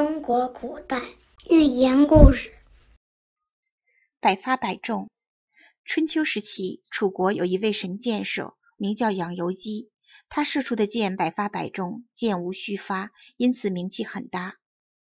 中国古代寓言故事：百发百中。春秋时期，楚国有一位神箭手，名叫养由基。他射出的箭百发百中，箭无虚发，因此名气很大。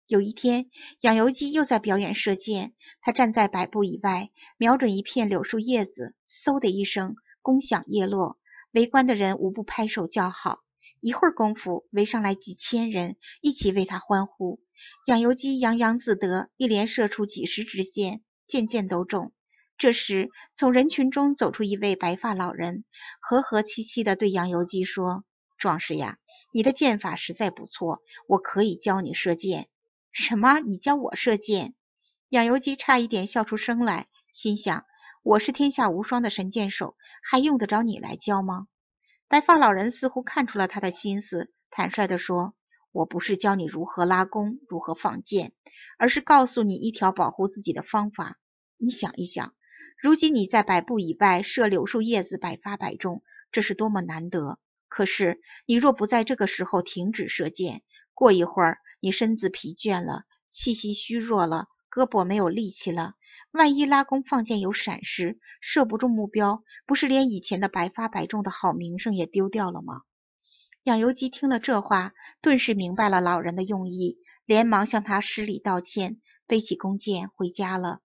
有一天，养由基又在表演射箭，他站在百步以外，瞄准一片柳树叶子，嗖的一声，弓响叶落，围观的人无不拍手叫好。一会儿功夫，围上来几千人，一起为他欢呼。养由基洋洋自得，一连射出几十支箭，箭箭都中。这时，从人群中走出一位白发老人，和和气气地对杨由基说：“壮士呀，你的箭法实在不错，我可以教你射箭。”“什么？你教我射箭？”杨由基差一点笑出声来，心想：“我是天下无双的神箭手，还用得着你来教吗？”白发老人似乎看出了他的心思，坦率地说：“我不是教你如何拉弓，如何放箭，而是告诉你一条保护自己的方法。你想一想，如今你在百步以外射柳树叶子百发百中，这是多么难得！可是你若不在这个时候停止射箭，过一会儿你身子疲倦了，气息虚弱了。”胳膊没有力气了，万一拉弓放箭有闪失，射不中目标，不是连以前的百发百中的好名声也丢掉了吗？养由基听了这话，顿时明白了老人的用意，连忙向他施礼道歉，背起弓箭回家了。